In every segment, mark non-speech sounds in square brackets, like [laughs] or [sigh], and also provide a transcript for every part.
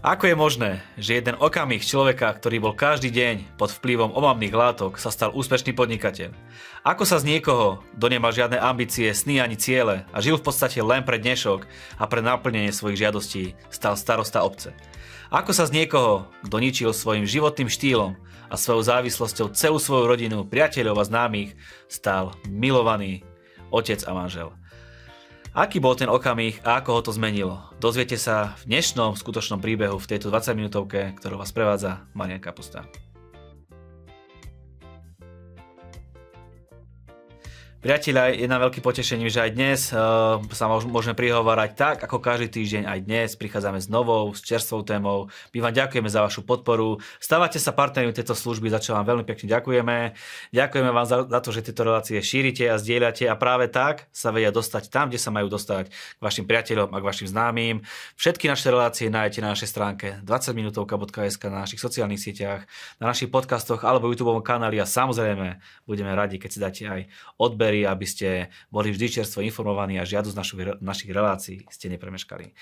Ako je možné, že jeden okamih človeka, ktorý bol každý deň pod vplyvom omamných látok, sa stal úspešný podnikateľ? Ako sa z niekoho, kto nemal žiadne ambície, sny ani ciele a žil v podstate len pre dnešok a pre naplnenie svojich žiadostí, stal starosta obce? Ako sa z niekoho, kto ničil svojim životným štýlom a svojou závislosťou celú svoju rodinu, priateľov a známych, stal milovaný otec a manžel? Aký bol ten okamih a ako ho to zmenilo? Dozviete sa v dnešnom skutočnom príbehu v tejto 20 minútovke, ktorú vás prevádza Marian Kapusta. Priatelia, je na veľké potešenie, že aj dnes uh, sa môžeme prihovárať tak, ako každý týždeň aj dnes. Prichádzame s novou, s čerstvou témou. My vám ďakujeme za vašu podporu. Stávate sa partnermi tejto služby, za čo vám veľmi pekne ďakujeme. Ďakujeme vám za, za to, že tieto relácie šírite a zdieľate a práve tak sa vedia dostať tam, kde sa majú dostať k vašim priateľom a k vašim známym. Všetky naše relácie nájdete na našej stránke 20minutovka.sk, na našich sociálnych sieťach, na našich podcastoch alebo YouTube kanáli a samozrejme budeme radi, keď si dáte aj odbery verí, aby ste boli vždy čerstvo informovaní a žiadu z našich relácií ste nepremeškali.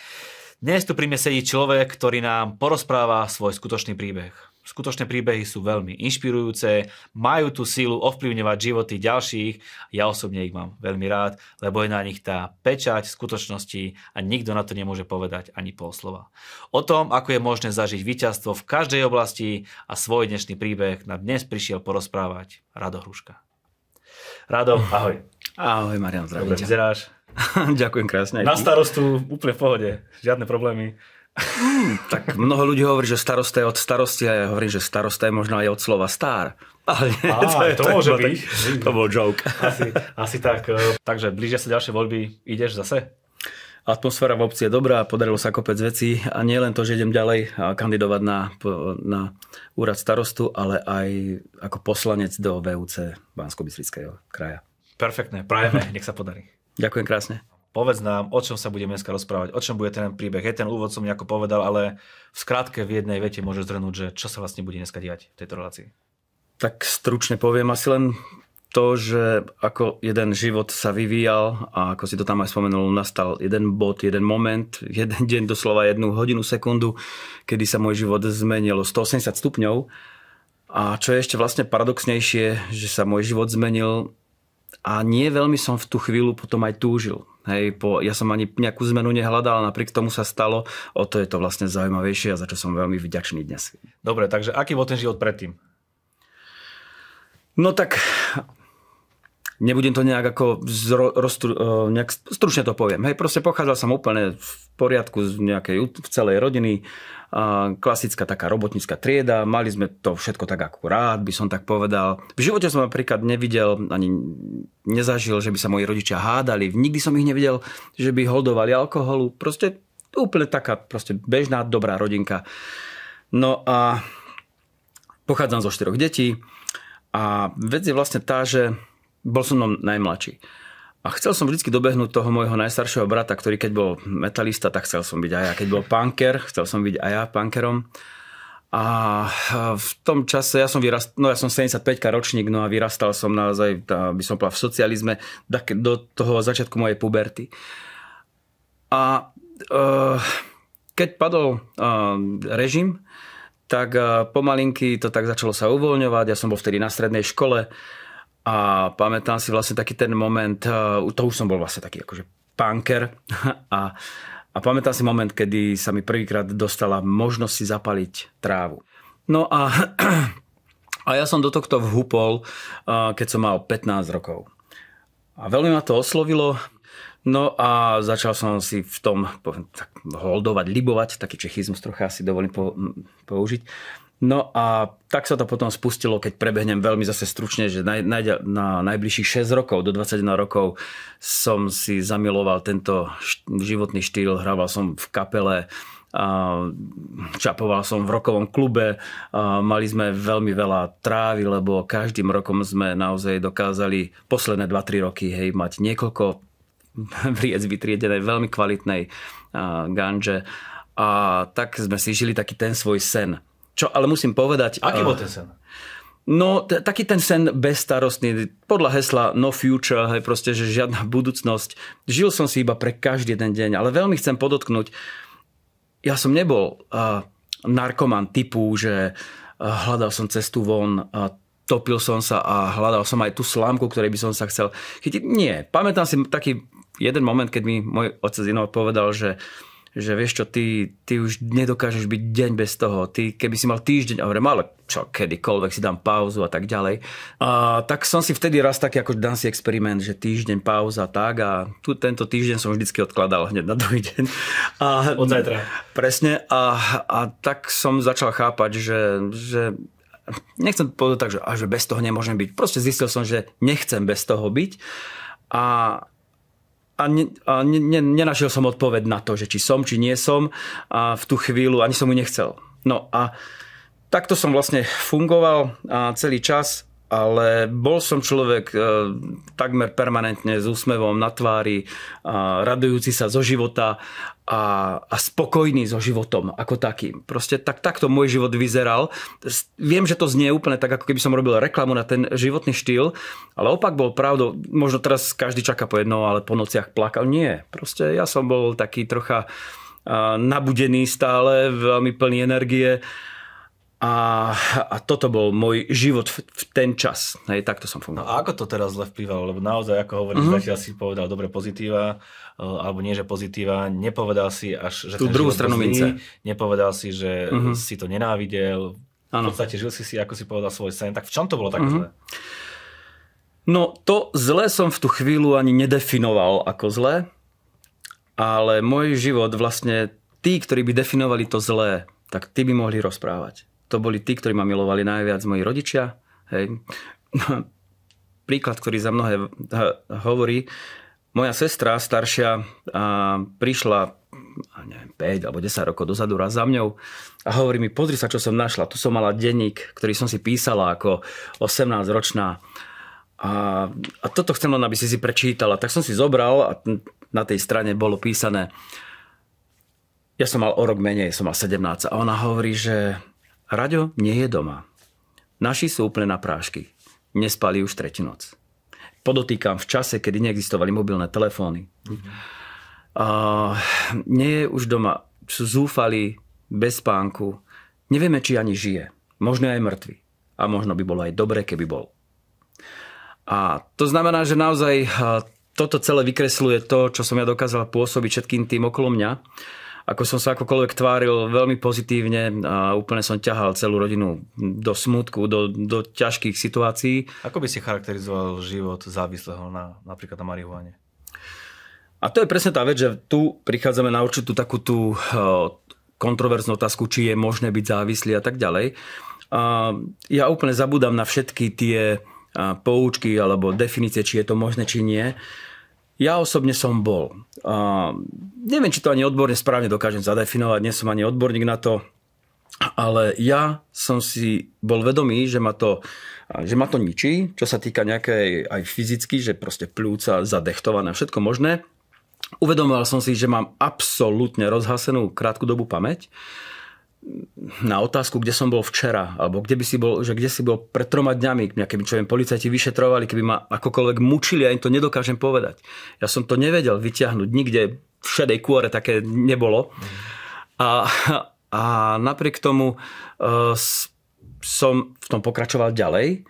Dnes tu pri mne sedí človek, ktorý nám porozpráva svoj skutočný príbeh. Skutočné príbehy sú veľmi inšpirujúce, majú tú sílu ovplyvňovať životy ďalších. Ja osobne ich mám veľmi rád, lebo je na nich tá pečať skutočnosti a nikto na to nemôže povedať ani pol slova. O tom, ako je možné zažiť víťazstvo v každej oblasti a svoj dnešný príbeh na dnes prišiel porozprávať Rado Hruška. Rado, ahoj. Ahoj Marian, zdravím Dobre, vyzeráš. [laughs] Ďakujem krásne. Na starostu úplne v pohode, žiadne problémy. Hmm, tak mnoho ľudí hovorí, že starosta je od starosti a ja hovorím, že starosta je možno aj od slova star. Ale nie, Á, [laughs] to, je, to, to môže byť. Tak, to bol joke. Asi, asi tak. E, takže blížia sa ďalšie voľby, ideš zase? atmosféra v obci je dobrá, podarilo sa kopec veci a nie len to, že idem ďalej kandidovať na, na úrad starostu, ale aj ako poslanec do VUC bansko kraja. Perfektné, prajeme, [laughs] nech sa podarí. Ďakujem krásne. Povedz nám, o čom sa budeme dneska rozprávať, o čom bude ten príbeh. Je ten úvod som nejako povedal, ale v skratke v jednej vete môže zhrnúť, že čo sa vlastne bude dneska diať v tejto relácii. Tak stručne poviem asi len to, že ako jeden život sa vyvíjal a ako si to tam aj spomenul, nastal jeden bod, jeden moment, [laughs] jeden deň, doslova jednu hodinu, sekundu, kedy sa môj život zmenil 180 stupňov. A čo je ešte vlastne paradoxnejšie, že sa môj život zmenil a nie veľmi som v tú chvíľu potom aj túžil. Hej, po, ja som ani nejakú zmenu nehľadal, napriek tomu sa stalo. O to je to vlastne zaujímavejšie a za čo som veľmi vďačný dnes. Dobre, takže aký bol ten život predtým? No tak nebudem to nejak ako zro, roztru, e, nejak stručne to poviem. Hej, proste pochádzal som úplne v poriadku z nejakej, v celej rodiny, a klasická taká robotnícka trieda, mali sme to všetko tak akurát, by som tak povedal. V živote som napríklad nevidel, ani nezažil, že by sa moji rodičia hádali, nikdy som ich nevidel, že by holdovali alkoholu, proste úplne taká proste bežná, dobrá rodinka. No a pochádzam zo štyroch detí a vec je vlastne tá, že bol som najmladší. A chcel som vždy dobehnúť toho môjho najstaršieho brata, ktorý keď bol metalista, tak chcel som byť aj ja. Keď bol punker, chcel som byť aj ja punkerom. A v tom čase, ja som, vyrast, no ja som 75 ročník, no a vyrastal som naozaj, by som povedal, v socializme do toho začiatku mojej puberty. A uh, keď padol uh, režim, tak uh, pomalinky to tak začalo sa uvoľňovať. Ja som bol vtedy na strednej škole. Uh, a pamätám si vlastne taký ten moment, eh, to už som bol vlastne taký akože punker [laughs] a, a pamätám si moment, kedy sa mi prvýkrát dostala možnosť si zapaliť trávu. No a, [clears throat] a ja som do tohto vhupol, eh, keď som mal 15 rokov. A veľmi ma to oslovilo, No a začal som si v tom poviem, tak, holdovať, libovať, taký čechizmus trocha si dovolím použiť. No a tak sa to potom spustilo, keď prebehnem veľmi zase stručne, že na, na, na najbližších 6 rokov, do 21 rokov som si zamiloval tento št- životný štýl, hrával som v kapele, a čapoval som v rokovom klube, a mali sme veľmi veľa trávy, lebo každým rokom sme naozaj dokázali posledné 2-3 roky hej, mať niekoľko [laughs] vriec vytriedenej, veľmi kvalitnej ganže a tak sme si žili taký ten svoj sen čo ale musím povedať... Aký eh, bol ten sen? No, t- taký ten sen bezstarostný, podľa hesla no future, hej, proste, že žiadna [laughs] budúcnosť. Žil som si iba pre každý ten deň, ale veľmi chcem podotknúť, ja som nebol uh, narkoman typu, že uh, hľadal som cestu von, uh, topil som sa a hľadal som aj tú slámku, ktorej by som sa chcel chytiť. Nie, pamätám si taký jeden moment, keď mi môj otec inov povedal, že uh, že vieš čo, ty, ty už nedokážeš byť deň bez toho. Ty, keby si mal týždeň, a hovorím, ale čo, kedykoľvek si dám pauzu a tak ďalej. A, tak som si vtedy raz taký, ako dám si experiment, že týždeň pauza tak a tu, tento týždeň som vždycky odkladal hneď na druhý deň. A, Od zajtra. Presne. A, a tak som začal chápať, že, že nechcem povedať tak, že, a že bez toho nemôžem byť. Proste zistil som, že nechcem bez toho byť. A, a, ne, a ne, ne, nenašiel som odpoveď na to, že či som, či nie som a v tú chvíľu ani som ju nechcel. No a takto som vlastne fungoval a celý čas ale bol som človek e, takmer permanentne s úsmevom na tvári, radujúci sa zo života a, a spokojný so životom ako takým. Proste tak, takto môj život vyzeral. Viem, že to znie úplne tak, ako keby som robil reklamu na ten životný štýl, ale opak bol pravdou. Možno teraz každý čaká po jednom, ale po nociach plakal. Nie, proste ja som bol taký trocha nabudený stále, veľmi plný energie a, a toto bol môj život v, v ten čas. Hej, takto som fungoval. No a ako to teraz zle vplyvalo? Lebo naozaj, ako hovoríš, mm-hmm. zatiaľ si povedal dobre pozitíva, e, alebo nie, že pozitíva, nepovedal si až, že Tú druhú stranu mince. Nepovedal si, že mm-hmm. si to nenávidel. Ano. V podstate žil si si, ako si povedal, svoj sen. Tak v čom to bolo také mm-hmm. No to zle som v tú chvíľu ani nedefinoval ako zle, ale môj život vlastne, tí, ktorí by definovali to zlé, tak tí by mohli rozprávať to boli tí, ktorí ma milovali najviac, moji rodičia. Hej. [laughs] Príklad, ktorý za mnohé hovorí, moja sestra staršia prišla neviem, 5 alebo 10 rokov dozadu raz za mňou a hovorí mi, pozri sa, čo som našla. Tu som mala denník, ktorý som si písala ako 18-ročná. A, a toto chcem len, aby si si prečítala. Tak som si zobral a na tej strane bolo písané, ja som mal o rok menej, som mal 17 a ona hovorí, že Raďo nie je doma. Naši sú úplne na prášky. Nespali už tretí noc. Podotýkam v čase, kedy neexistovali mobilné telefóny. Mm-hmm. Uh, nie je už doma. Sú zúfali, bez spánku. Nevieme, či ani žije. Možno aj mŕtvy. A možno by bolo aj dobre, keby bol. A to znamená, že naozaj toto celé vykresluje to, čo som ja dokázal pôsobiť všetkým tým okolo mňa ako som sa akokoľvek tváril, veľmi pozitívne a úplne som ťahal celú rodinu do smutku, do, do ťažkých situácií. Ako by si charakterizoval život závislého na, napríklad na marihuane? A to je presne tá vec, že tu prichádzame na určitú takú tú eh, kontroverznú otázku, či je možné byť závislý a tak ďalej. A ja úplne zabudám na všetky tie eh, poučky alebo definície, či je to možné, či nie. Ja osobne som bol. A neviem, či to ani odborne správne dokážem zadefinovať, nie som ani odborník na to, ale ja som si bol vedomý, že ma to, že ma to ničí, čo sa týka nejakej aj fyzicky, že proste plúca zadechtované, všetko možné. Uvedomoval som si, že mám absolútne rozhasenú krátku dobu pamäť na otázku, kde som bol včera, alebo kde by si bol, že kde si bol pred troma dňami, mňa keby čo viem, policajti vyšetrovali, keby ma akokoľvek mučili, ja im to nedokážem povedať. Ja som to nevedel vyťahnuť nikde šedej kôre také nebolo. A, a napriek tomu uh, som v tom pokračoval ďalej.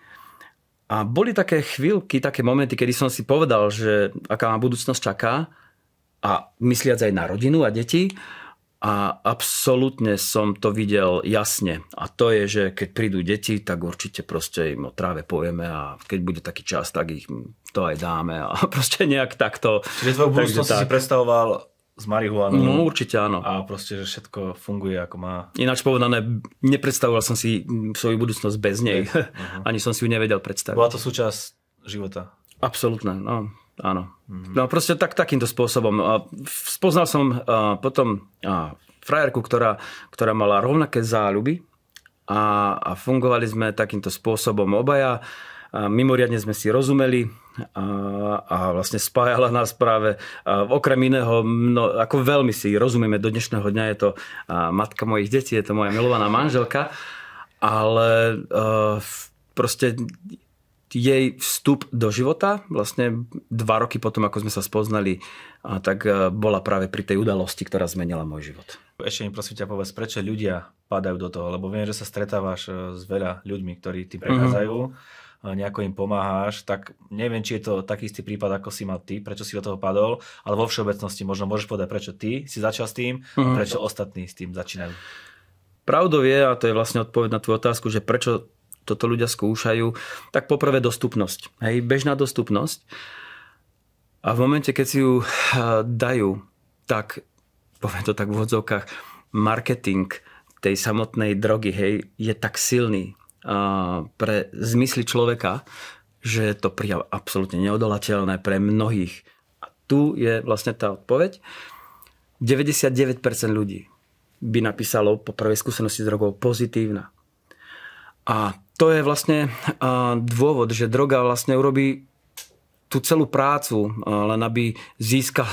A boli také chvíľky, také momenty, kedy som si povedal, že aká ma budúcnosť čaká a mysliac aj na rodinu a deti, uh, a absolútne som to videl jasne. A to je, že keď prídu deti, tak určite proste im o tráve povieme a keď bude taký čas, tak ich to aj dáme a [laughs] proste nejak takto. Čiže tvoju budúcnosť tak. si predstavoval s marihuanou. No určite áno. A proste, že všetko funguje ako má. Ináč povedané, nepredstavoval som si svoju budúcnosť bez nej. Bez. Uh-huh. [laughs] Ani som si ju nevedel predstaviť. Bola to súčasť života. Absolutné, no. Áno. Mm-hmm. No proste tak, takýmto spôsobom. A spoznal som a, potom a, frajerku, ktorá, ktorá mala rovnaké záľuby a, a fungovali sme takýmto spôsobom obaja. A mimoriadne sme si rozumeli a, a vlastne spájala nás práve a okrem iného, no, ako veľmi si rozumieme do dnešného dňa, je to a matka mojich detí, je to moja milovaná manželka, ale a, proste jej vstup do života, vlastne dva roky potom, ako sme sa spoznali, a tak e, bola práve pri tej udalosti, ktorá zmenila môj život. Ešte mi prosím ťa povedz, prečo ľudia padajú do toho, lebo viem, že sa stretávaš e, s veľa ľuďmi, ktorí ti mhm. prechádzajú, mm-hmm. nejako im pomáhaš, tak neviem, či je to taký istý prípad, ako si mal ty, prečo si do toho padol, ale vo všeobecnosti možno môžeš povedať, prečo ty si začal s tým mm-hmm. a prečo ostatní s tým začínajú. Pravdou je, a to je vlastne odpoveď na tvoju otázku, že prečo toto ľudia skúšajú, tak poprvé dostupnosť. Hej, bežná dostupnosť. A v momente, keď si ju eh, dajú, tak, poviem to tak v odzovkách, marketing tej samotnej drogy hej, je tak silný uh, pre zmysly človeka, že je to prijav absolútne neodolateľné pre mnohých. A tu je vlastne tá odpoveď. 99% ľudí by napísalo po prvej skúsenosti s drogou pozitívna. A to je vlastne dôvod, že droga vlastne urobí tú celú prácu, len aby získala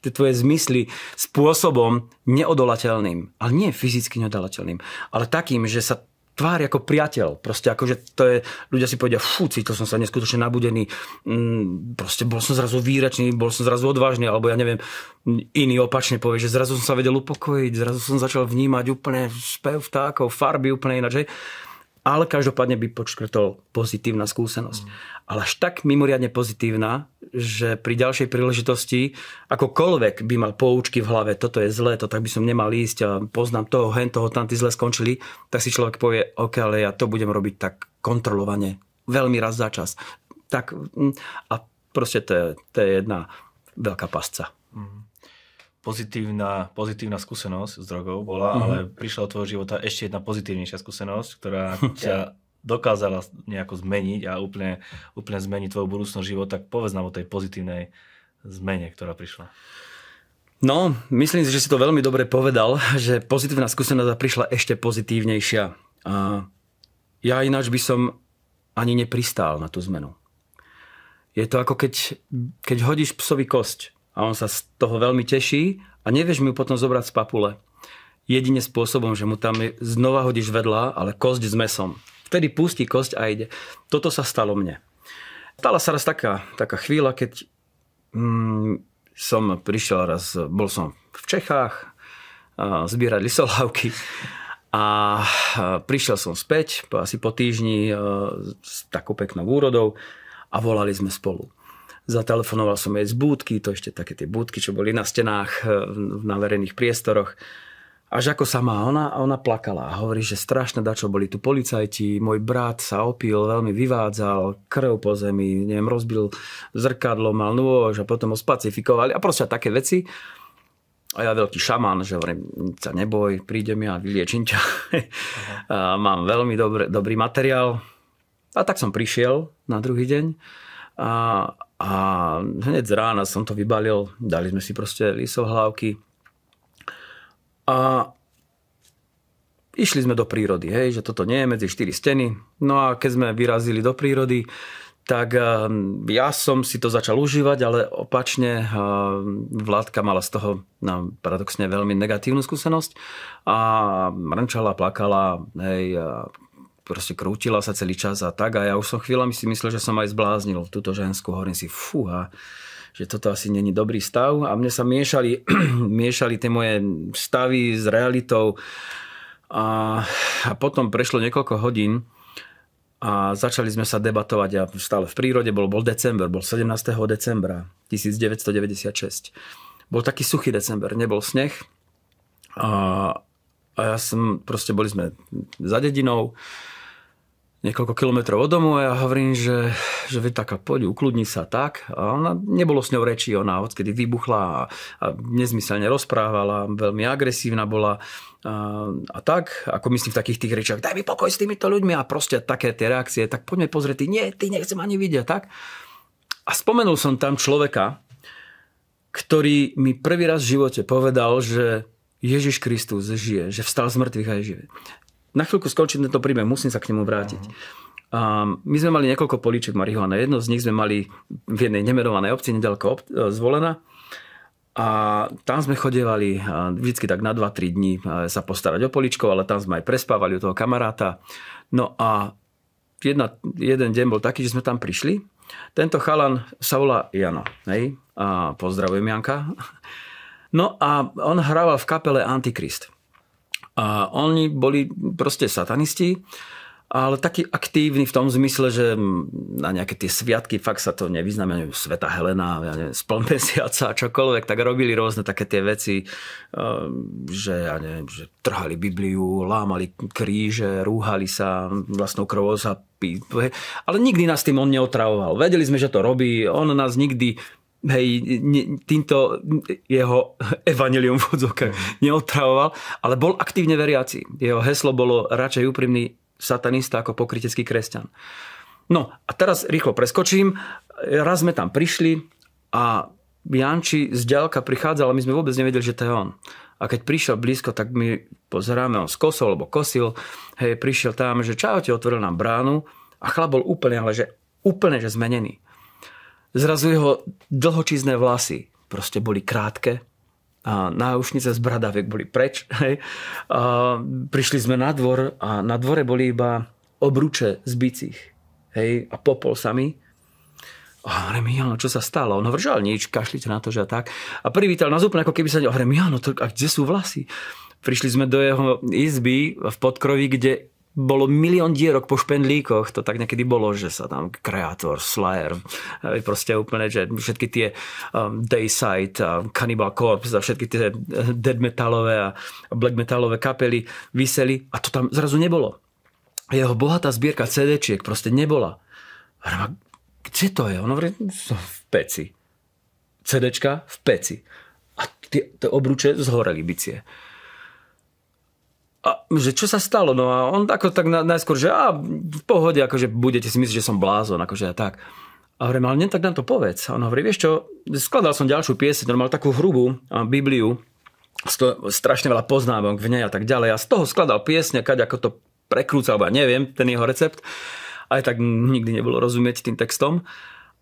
tie tvoje zmysly spôsobom neodolateľným. Ale nie fyzicky neodolateľným, ale takým, že sa tvár ako priateľ. Proste ako, že to je, ľudia si povedia, fú, cítil som sa neskutočne nabudený, mm, proste bol som zrazu výračný, bol som zrazu odvážny, alebo ja neviem, iný opačne povie, že zrazu som sa vedel upokojiť, zrazu som začal vnímať úplne spev vtákov, farby úplne ináč. Hej ale každopádne by počkrtol pozitívna skúsenosť. Mm. Ale až tak mimoriadne pozitívna, že pri ďalšej príležitosti akokoľvek by mal poučky v hlave, toto je zlé, to tak by som nemal ísť, a poznám toho, hen toho, tam tí zle skončili, tak si človek povie, ok, ale ja to budem robiť tak kontrolovane, veľmi raz za čas. Tak, mm, a proste to je, to je jedna veľká pasca. Mm pozitívna, pozitívna skúsenosť s drogou bola, mm-hmm. ale prišla od tvojho života ešte jedna pozitívnejšia skúsenosť, ktorá [laughs] ťa dokázala nejako zmeniť a úplne, úplne zmeniť tvoju budúcnosť života. Tak povedz nám o tej pozitívnej zmene, ktorá prišla. No, myslím si, že si to veľmi dobre povedal, že pozitívna skúsenosť prišla ešte pozitívnejšia. A ja ináč by som ani nepristál na tú zmenu. Je to ako keď, keď hodíš psovi kosť a on sa z toho veľmi teší a nevieš mi ju potom zobrať z papule. Jedine spôsobom, že mu tam znova hodíš vedľa, ale kosť s mesom. Vtedy pustí kosť a ide. Toto sa stalo mne. Stala sa raz taká, taká chvíľa, keď mm, som prišiel raz, bol som v Čechách, zbierať lisolávky a prišiel som späť, asi po týždni e, s takou peknou úrodou a volali sme spolu. Zatelefonoval som jej z búdky, to ešte také tie búdky, čo boli na stenách, e, v naverených priestoroch. Až ako sama ona, ona plakala a hovorí, že strašne dačo boli tu policajti, môj brat sa opil, veľmi vyvádzal, krv po zemi, neviem, rozbil zrkadlo, mal nôž a potom ho spacifikovali a proste také veci. A ja veľký šamán, že hovorím, sa neboj, prídem ja, vyliečím ťa. [laughs] a mám veľmi dobrý, dobrý materiál. A tak som prišiel na druhý deň a a hneď z rána som to vybalil, dali sme si proste lisohlávky a išli sme do prírody, hej, že toto nie je medzi štyri steny. No a keď sme vyrazili do prírody, tak ehm, ja som si to začal užívať, ale opačne ehm, Vládka mala z toho no, paradoxne veľmi negatívnu skúsenosť a mrnčala, plakala, hej, proste krútila sa celý čas a tak a ja už som chvíľami si myslel, že som aj zbláznil túto ženskú, hovorím si, fúha, že toto asi není dobrý stav a mne sa miešali, [clears throat] miešali tie moje stavy s realitou a, a potom prešlo niekoľko hodín a začali sme sa debatovať a stále v prírode, bol, bol december, bol 17. decembra 1996. Bol taký suchý december, nebol sneh a, a ja som, proste boli sme za dedinou niekoľko kilometrov od domu a ja hovorím, že, že vy taká poď, ukludni sa tak. A ona, nebolo s ňou reči, ona odkedy vybuchla a, a nezmyselne rozprávala, veľmi agresívna bola. A, a tak, ako myslím v takých tých rečiach, daj mi pokoj s týmito ľuďmi a proste také tie reakcie, tak poďme pozrieť, ty nie, ty nechcem ani vidieť, tak. A spomenul som tam človeka, ktorý mi prvý raz v živote povedal, že Ježiš Kristus žije, že vstal z mŕtvych a je živý na chvíľku skončím tento príbeh, musím sa k nemu vrátiť. Uh-huh. Um, my sme mali niekoľko políček marihuana. Jedno z nich sme mali v jednej nemerovanej obci, nedaleko ob- e, zvolená. A tam sme chodievali e, vždycky tak na 2-3 dní e, sa postarať o poličko, ale tam sme aj prespávali u toho kamaráta. No a jedna, jeden deň bol taký, že sme tam prišli. Tento chalan sa volá Jano. Hej? A pozdravujem Janka. No a on hrával v kapele Antikrist. A oni boli proste satanisti, ale takí aktívni v tom zmysle, že na nejaké tie sviatky fakt sa to nevyznamenujú. Sveta Helena, ja neviem, spln mesiaca, čokoľvek, tak robili rôzne také tie veci, e, že, ja neviem, že trhali Bibliu, lámali kríže, rúhali sa, vlastnou krvou sa pí... Ale nikdy nás tým on neotravoval. Vedeli sme, že to robí, on nás nikdy hej, ne, týmto jeho evanilium v odzokách neotravoval, ale bol aktívne veriaci. Jeho heslo bolo radšej úprimný satanista ako pokritecký kresťan. No a teraz rýchlo preskočím. Raz sme tam prišli a Janči z ďalka prichádzal, ale my sme vôbec nevedeli, že to je on. A keď prišiel blízko, tak my pozeráme, on skosol, alebo kosil. Hej, prišiel tam, že čaute, otvoril nám bránu a chlap bol úplne, ale že úplne, že zmenený Zrazu jeho dlhočízne vlasy proste boli krátke, a náušnice z bradaviek boli preč. [laughs] Hej. A prišli sme na dvor a na dvore boli iba obruče z bicích hej, a popol sami. A hovorím, Jano, čo sa stalo? On hovorí, nič, kašlite na to, že a tak. A privítal nás úplne, no ako keby sa... Hovorím, Jano, to, a kde sú vlasy? Prišli sme do jeho izby v podkroví, kde bolo milión dierok po špendlíkoch, to tak niekedy bolo, že sa tam kreator, Slayer, proste úplne, že všetky tie um, Dayside, a um, Cannibal Corpse a všetky tie eh, dead metalové a black metalové kapely vyseli a to tam zrazu nebolo. Jeho bohatá zbierka CD-čiek proste nebola. A kde to je? On hovorí, no, v peci. CD-čka v peci. A tie, tie obruče zhoreli bicie a, že čo sa stalo? No a on ako tak na, najskôr, že a v pohode, akože budete si myslieť, že som blázon, akože a tak. A hovorím, ale tak nám to povedz. A on hovorí, vieš čo, skladal som ďalšiu pieseň, on mal takú hrubú a, Bibliu, sto, strašne veľa poznámok v nej a tak ďalej. A z toho skladal piesne, kaď ako to prekrúcal, ja neviem, ten jeho recept. Aj tak nikdy nebolo rozumieť tým textom.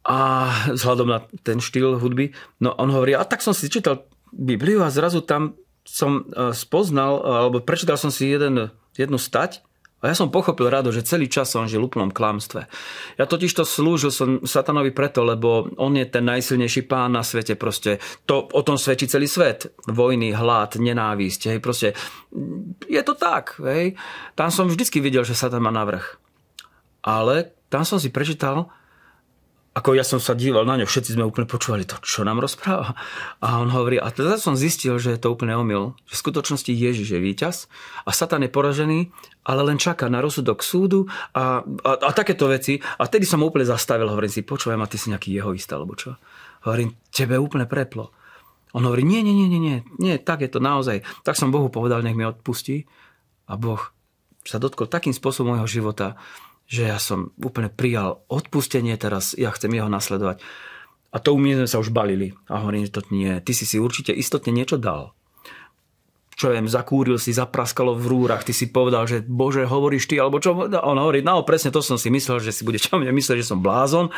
A vzhľadom na ten štýl hudby, no on hovorí, a tak som si čítal Bibliu a zrazu tam som e, spoznal, e, alebo prečítal som si jeden, jednu stať a ja som pochopil rado, že celý čas som žil v úplnom klamstve. Ja totiž to slúžil som satanovi preto, lebo on je ten najsilnejší pán na svete. Proste to, o tom svedčí celý svet. Vojny, hlad, nenávisť. Hej, proste je to tak. Hej. Tam som vždycky videl, že satan má navrh. Ale tam som si prečítal, ako ja som sa díval na ňo, všetci sme úplne počúvali to, čo nám rozpráva. A on hovorí, a teda som zistil, že je to úplne omyl. Že v skutočnosti Ježiš je víťaz a Satan je poražený, ale len čaká na rozsudok súdu a, a, a takéto veci. A tedy som úplne zastavil, hovorím si, počúvaj ma, ty si nejaký jeho alebo čo? Hovorím, tebe úplne preplo. On hovorí, nie, nie, nie, nie, nie, nie, tak je to naozaj. Tak som Bohu povedal, nech mi odpustí. A Boh sa dotkol takým spôsobom môjho života, že ja som úplne prijal odpustenie, teraz ja chcem jeho nasledovať. A to my sme sa už balili. A hovorím, to nie, ty si si určite istotne niečo dal. Čo viem, zakúril si, zapraskalo v rúrach, ty si povedal, že Bože, hovoríš ty, alebo čo? A on hovorí, no presne to som si myslel, že si bude čo mne myslel, že som blázon.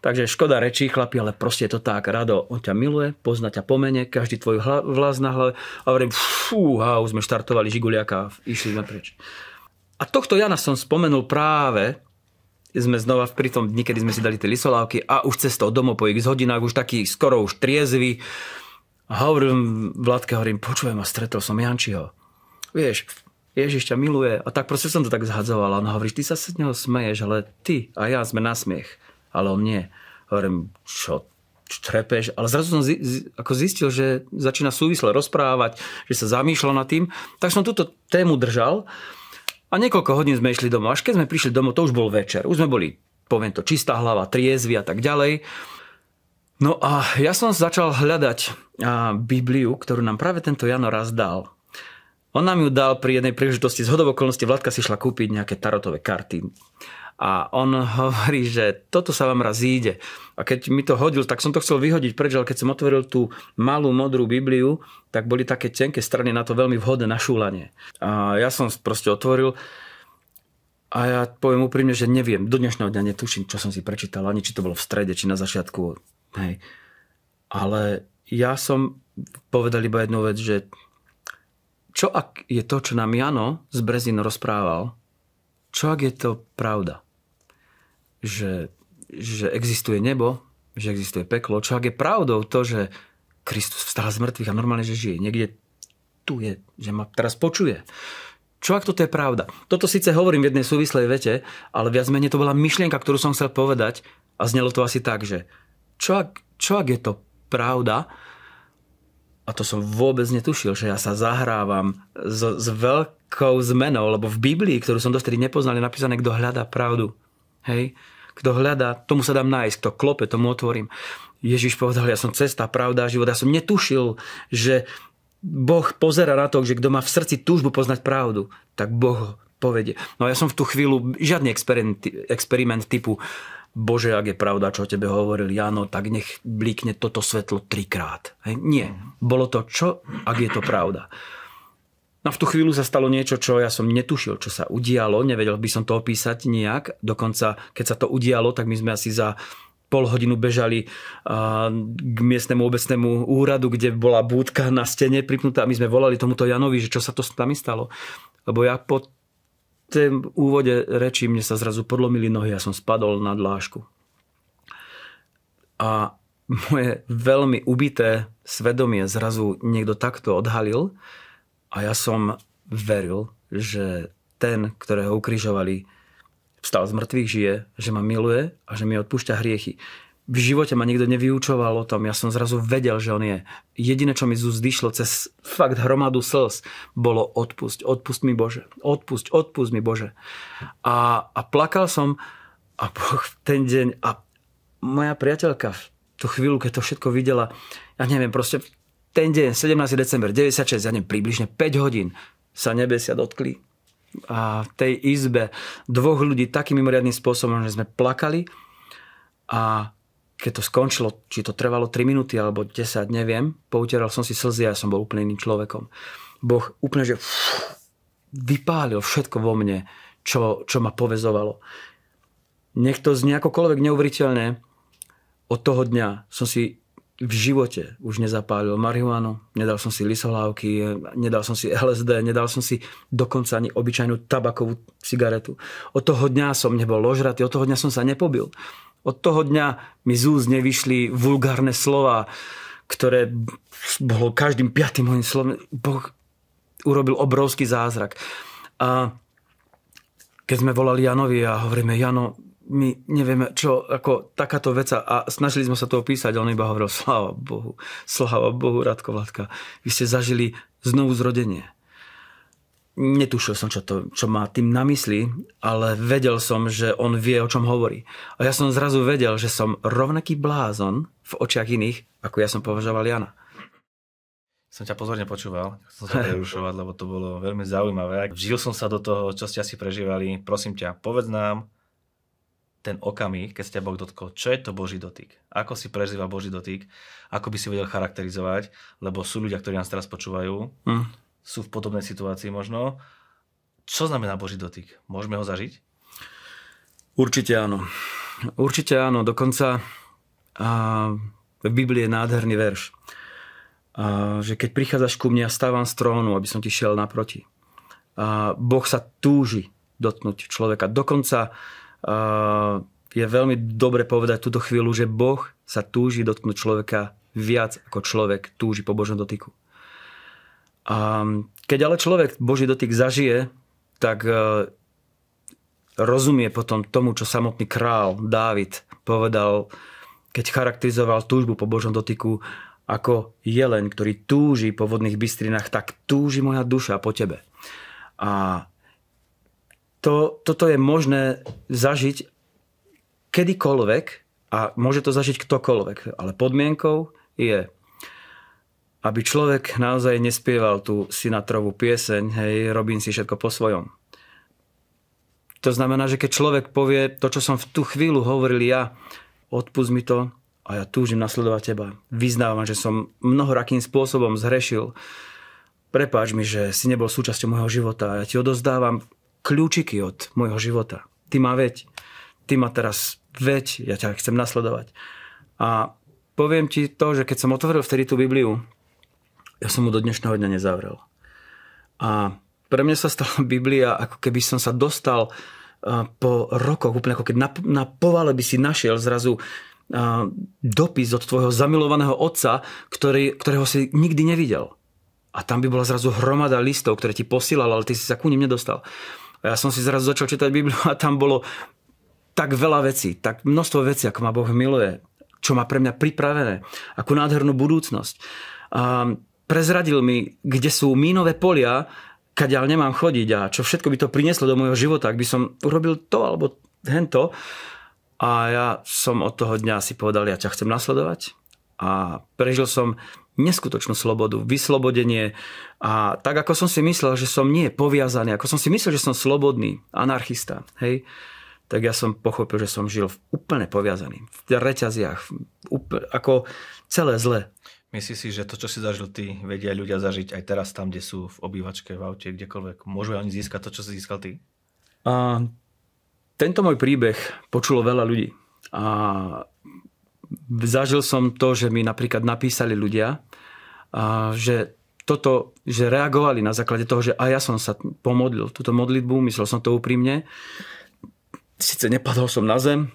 Takže škoda rečí, chlapi, ale proste je to tak, rado, on ťa miluje, pozná ťa po mene, každý tvoj hla, vlas na hlave. A hovorím, fú, ha, už sme štartovali žiguliaka, išli sme preč. A tohto Jana som spomenul práve, sme znova pri tom dni, kedy sme si dali tie lisolávky a už cestou domov po x hodinách, už taký skoro už triezvy. A hovorím Vládke, hovorím, počujem a stretol som Jančiho. Vieš, Ježiš ťa miluje. A tak proste som to tak zhadzoval. A on hovorí, ty sa s neho smeješ, ale ty a ja sme na smiech. Ale on nie. Hovorím, čo trepeš, ale zrazu som zi, ako zistil, že začína súvisle rozprávať, že sa zamýšľa nad tým, tak som túto tému držal a niekoľko hodín sme išli domov. Až keď sme prišli domov, to už bol večer. Už sme boli, poviem to, čistá hlava, triezvy a tak ďalej. No a ja som začal hľadať Bibliu, ktorú nám práve tento Jano raz dal. On nám ju dal pri jednej príležitosti z hodovokolnosti. Vládka si šla kúpiť nejaké tarotové karty. A on [laughs] hovorí, že toto sa vám raz ide. A keď mi to hodil, tak som to chcel vyhodiť preč, ale keď som otvoril tú malú modrú Bibliu, tak boli také tenké strany na to veľmi vhodné na šúlanie. A ja som proste otvoril a ja poviem úprimne, že neviem. Do dnešného dňa netuším, čo som si prečítal, ani či to bolo v strede, či na začiatku. Hej. Ale ja som povedal iba jednu vec, že čo ak je to, čo nám Jano z Brezín rozprával, čo ak je to pravda? Že, že existuje nebo, že existuje peklo, čo ak je pravdou to, že Kristus vstal z mŕtvych a normálne, že žije. Niekde tu je, že ma teraz počuje. Čo ak toto je pravda? Toto síce hovorím v jednej súvislej vete, ale viac menej to bola myšlienka, ktorú som chcel povedať a znelo to asi tak, že čo ak, čo ak je to pravda, a to som vôbec netušil, že ja sa zahrávam s, s veľkou zmenou, lebo v Biblii, ktorú som dostedy nepoznal, je napísané, kto hľadá pravdu. Hej? Kto hľadá, tomu sa dám nájsť, kto klope, tomu otvorím. Ježiš povedal, ja som cesta, pravda a život. Ja som netušil, že Boh pozera na to, že kto má v srdci túžbu poznať pravdu, tak Boh ho povedie. No ja som v tú chvíľu žiadny experiment, experiment typu Bože, ak je pravda, čo o tebe hovoril Jano, tak nech blikne toto svetlo trikrát. Hej? Nie. Bolo to čo, ak je to pravda. No v tú chvíľu sa stalo niečo, čo ja som netušil, čo sa udialo, nevedel by som to opísať nejak. Dokonca, keď sa to udialo, tak my sme asi za pol hodinu bežali k miestnemu obecnému úradu, kde bola búdka na stene pripnutá my sme volali tomuto Janovi, že čo sa to tam stalo. Lebo ja po tom úvode reči mne sa zrazu podlomili nohy, a som spadol na dlášku. A moje veľmi ubité svedomie zrazu niekto takto odhalil a ja som veril, že ten, ktorého ukrižovali, vstal z mŕtvych, žije, že ma miluje a že mi odpúšťa hriechy v živote ma nikto nevyučoval o tom. Ja som zrazu vedel, že on je. Jediné, čo mi z úst išlo cez fakt hromadu slz, bolo odpusť, Odpust mi Bože. Odpust, odpust mi Bože. A, a plakal som a boh, ten deň a moja priateľka v tú chvíľu, keď to všetko videla, ja neviem, proste ten deň, 17. december 96, ja neviem, približne 5 hodín sa nebesia dotkli a v tej izbe dvoch ľudí takým mimoriadným spôsobom, že sme plakali a keď to skončilo, či to trvalo 3 minúty alebo 10, neviem, poutieral som si slzy a som bol úplne iným človekom. Boh úplne, že vypálil všetko vo mne, čo, čo ma povezovalo. Nech to znie akokoľvek neuveriteľne, od toho dňa som si v živote už nezapálil marihuanu, nedal som si lisohlávky, nedal som si LSD, nedal som si dokonca ani obyčajnú tabakovú cigaretu. Od toho dňa som nebol ložratý, od toho dňa som sa nepobil. Od toho dňa mi z úst nevyšli vulgárne slova, ktoré bolo každým piatým mojim slovom. Boh urobil obrovský zázrak. A keď sme volali Janovi a hovoríme, Jano, my nevieme, čo, ako takáto veca a snažili sme sa to opísať, on iba hovoril, sláva Bohu, sláva Bohu, Radko Vládka, vy ste zažili znovu zrodenie. Netušil som, čo, to, čo má tým na mysli, ale vedel som, že on vie, o čom hovorí. A ja som zrazu vedel, že som rovnaký blázon v očiach iných, ako ja som považoval Jana. Som ťa pozorne počúval, som sa prerušovať, lebo to bolo veľmi zaujímavé. Vžil som sa do toho, čo ste asi prežívali. Prosím ťa, povedz nám ten okamih, keď ste ťa Boh dotkol. Čo je to Boží dotyk? Ako si prežíva Boží dotyk? Ako by si vedel charakterizovať? Lebo sú ľudia, ktorí nás teraz počúvajú. Hm sú v podobnej situácii možno. Čo znamená Boží dotyk? Môžeme ho zažiť? Určite áno. Určite áno. Dokonca a, v Biblii je nádherný verš, a, že keď prichádzaš ku mne, a stávam z trónu, aby som ti šiel naproti. A, boh sa túži dotknúť človeka. Dokonca a, je veľmi dobre povedať túto chvíľu, že Boh sa túži dotknúť človeka viac ako človek túži po Božom dotyku. A keď ale človek Boží dotyk zažije, tak e, rozumie potom tomu, čo samotný král Dávid povedal, keď charakterizoval túžbu po Božom dotyku ako jeleň, ktorý túži po vodných bystrinách, tak túži moja duša po tebe. A to, toto je možné zažiť kedykoľvek a môže to zažiť ktokoľvek, ale podmienkou je aby človek naozaj nespieval tú Sinatrovú pieseň, hej, robím si všetko po svojom. To znamená, že keď človek povie to, čo som v tú chvíľu hovoril ja, odpust mi to a ja túžim nasledovať teba. Vyznávam, že som mnohorakým spôsobom zhrešil. Prepáč mi, že si nebol súčasťou môjho života. Ja ti odozdávam kľúčiky od môjho života. Ty ma veď. Ty ma teraz veď. Ja ťa chcem nasledovať. A poviem ti to, že keď som otvoril vtedy tú Bibliu, ja som mu do dnešného dňa nezavrel. A pre mňa sa stala [laughs] Biblia, ako keby som sa dostal po rokoch, úplne ako keď na, na povale by si našiel zrazu dopis od tvojho zamilovaného otca, ktorý, ktorého si nikdy nevidel. A tam by bola zrazu hromada listov, ktoré ti posílal, ale ty si sa ku nim nedostal. A ja som si zrazu začal čítať Bibliu a tam bolo tak veľa vecí, tak množstvo vecí, ako ma Boh miluje, čo má pre mňa pripravené, akú nádhernú budúcnosť. A prezradil mi, kde sú mínové polia, kadiaľ nemám chodiť a čo všetko by to prinieslo do môjho života, ak by som urobil to alebo hento. A ja som od toho dňa si povedal, ja ťa chcem nasledovať. A prežil som neskutočnú slobodu, vyslobodenie. A tak, ako som si myslel, že som nie poviazaný, ako som si myslel, že som slobodný, anarchista, hej, tak ja som pochopil, že som žil v úplne poviazaný, v reťaziach, úplne, ako celé zle. Myslíš si, že to, čo si zažil ty, vedia ľudia zažiť aj teraz tam, kde sú, v obývačke, v aute, kdekoľvek? Môžu oni získať to, čo si získal ty? A, tento môj príbeh počulo veľa ľudí. A zažil som to, že mi napríklad napísali ľudia, a, že toto, že reagovali na základe toho, že aj ja som sa pomodlil túto modlitbu, myslel som to úprimne. Sice nepadol som na zem,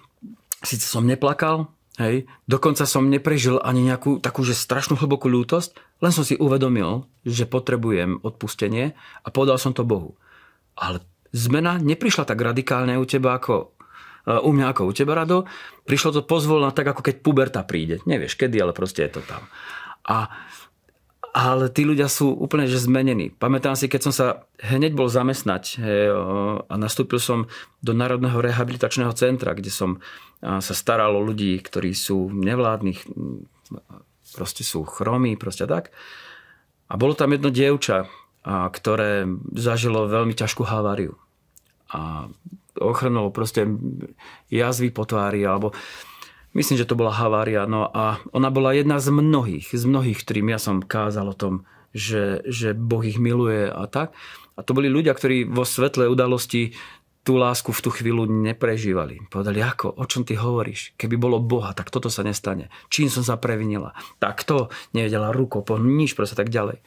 síce som neplakal, Hej. Dokonca som neprežil ani nejakú takú, že strašnú hlbokú ľútosť, len som si uvedomil, že potrebujem odpustenie a povedal som to Bohu. Ale zmena neprišla tak radikálne u teba ako e, u mňa ako u teba, Rado. Prišlo to pozvolna tak, ako keď puberta príde. Nevieš kedy, ale proste je to tam. A ale tí ľudia sú úplne že zmenení. Pamätám si, keď som sa hneď bol zamestnať hej, a nastúpil som do Národného rehabilitačného centra, kde som sa staral o ľudí, ktorí sú nevládnych, proste sú chromí, proste tak. A bolo tam jedno dievča, ktoré zažilo veľmi ťažkú haváriu. A ochrnulo proste jazvy po tvári, alebo Myslím, že to bola havária. No a ona bola jedna z mnohých, z mnohých, ktorým ja som kázal o tom, že, že Boh ich miluje a tak. A to boli ľudia, ktorí vo svetle udalosti tú lásku v tú chvíľu neprežívali. Povedali, ako, o čom ty hovoríš? Keby bolo Boha, tak toto sa nestane. Čím som sa previnila? Tak to nevedela ruko po nič, proste tak ďalej.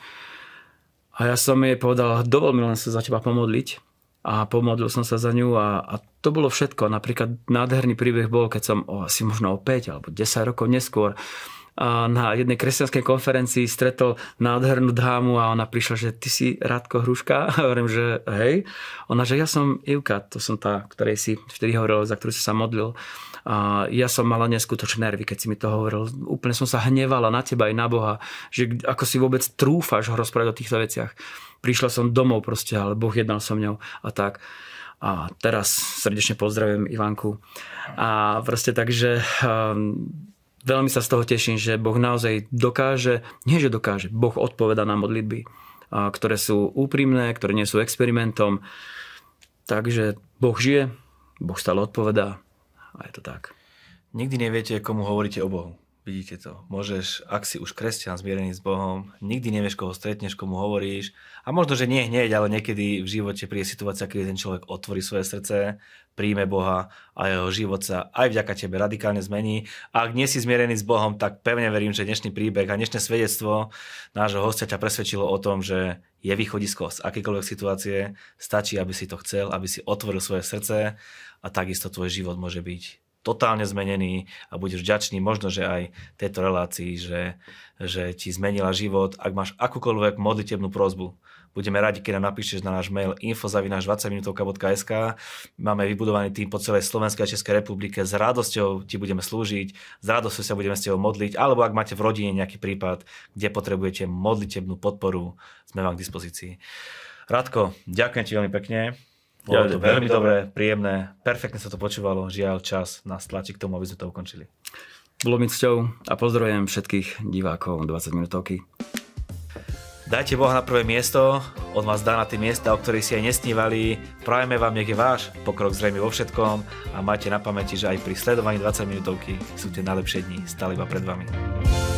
A ja som jej povedal, dovol mi len sa za teba pomodliť a pomodlil som sa za ňu a, a to bolo všetko. Napríklad nádherný príbeh bol, keď som o, asi možno o 5 alebo 10 rokov neskôr a na jednej kresťanskej konferencii stretol nádhernú dámu a ona prišla, že ty si Rádko Hruška. [laughs] A hovorím, že hej. Ona, že ja som Ivka, to som tá, ktorej si vtedy hovoril, za ktorú si sa modlil. A ja som mala neskutočné nervy, keď si mi to hovoril. Úplne som sa hnevala na teba aj na Boha, že ako si vôbec trúfaš ho rozprávať o týchto veciach. Prišla som domov proste, ale Boh jednal so mňou a tak. A teraz srdečne pozdravím Ivanku. A proste takže um, ehm, veľmi sa z toho teším, že Boh naozaj dokáže, nie že dokáže, Boh odpoveda na modlitby, a ktoré sú úprimné, ktoré nie sú experimentom. Takže Boh žije, Boh stále odpovedá a je to tak. Nikdy neviete, komu hovoríte o Bohu. Vidíte to. Môžeš, ak si už kresťan zmierený s Bohom, nikdy nevieš, koho stretneš, komu hovoríš. A možno, že nie hneď, ale niekedy v živote príde situácia, kedy ten človek otvorí svoje srdce, príjme Boha a jeho život sa aj vďaka tebe radikálne zmení. A ak nie si zmierený s Bohom, tak pevne verím, že dnešný príbeh a dnešné svedectvo nášho hostia ťa presvedčilo o tom, že je východisko z akékoľvek situácie. Stačí, aby si to chcel, aby si otvoril svoje srdce a takisto tvoj život môže byť totálne zmenený a budeš vďačný možno, že aj tejto relácii, že, že ti zmenila život. Ak máš akúkoľvek modlitebnú prozbu, Budeme radi, keď nám napíšeš na náš mail infozavináš20minutovka.sk. Máme vybudovaný tým po celej Slovenskej a Českej republike. S radosťou ti budeme slúžiť, s radosťou sa budeme s tebou modliť, alebo ak máte v rodine nejaký prípad, kde potrebujete modlitebnú podporu, sme vám k dispozícii. Radko, ďakujem ti veľmi pekne. Bolo ja, to veľmi dobré, dobré, príjemné, perfektne sa to počúvalo. Žiaľ, čas nás tlačí k tomu, aby sme to ukončili. Bolo mi cťou a pozdravujem všetkých divákov 20 minútovky. Dajte Boha na prvé miesto, On vás dá na tie miesta, o ktorých si aj nesnívali. Prajeme vám, nech je váš pokrok zrejme vo všetkom a majte na pamäti, že aj pri sledovaní 20 minútovky sú tie najlepšie dni stále iba pred vami.